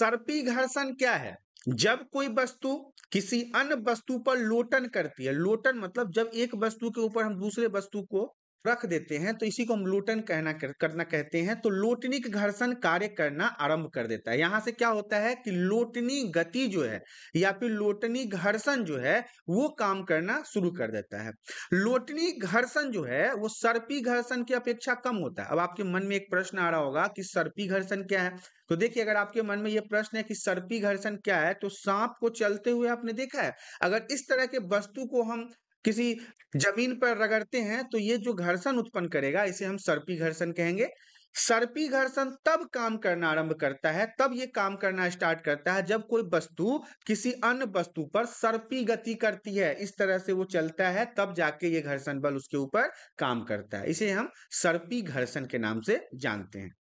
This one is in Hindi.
सर्पी घर्षण क्या है जब कोई वस्तु किसी अन्य वस्तु पर लोटन करती है लोटन मतलब जब एक वस्तु के ऊपर हम दूसरे वस्तु को रख देते हैं तो इसी को हम लूटन कहना कर, करना कहते हैं तो लोटनिक घर्षण कार्य करना आरंभ कर देता है यहाँ से क्या होता है कि लोटनी गति जो है या फिर लोटनी घर्षण जो है वो काम करना शुरू कर देता है लोटनी घर्षण जो है वो सर्पी घर्षण की अपेक्षा कम होता है अब आपके मन में एक प्रश्न आ रहा होगा कि सर्पी घर्षण क्या है तो देखिए अगर आपके मन में ये प्रश्न है कि सर्पी घर्षण क्या है तो सांप को चलते हुए आपने देखा है अगर इस तरह के वस्तु को हम किसी जमीन पर रगड़ते हैं तो ये जो घर्षण उत्पन्न करेगा इसे हम सर्पी घर्षण कहेंगे सर्पी घर्षण तब काम करना आरंभ करता है तब ये काम करना स्टार्ट करता है जब कोई वस्तु किसी अन्य वस्तु पर सर्पी गति करती है इस तरह से वो चलता है तब जाके ये घर्षण बल उसके ऊपर काम करता है इसे हम सर्पी घर्षण के नाम से जानते हैं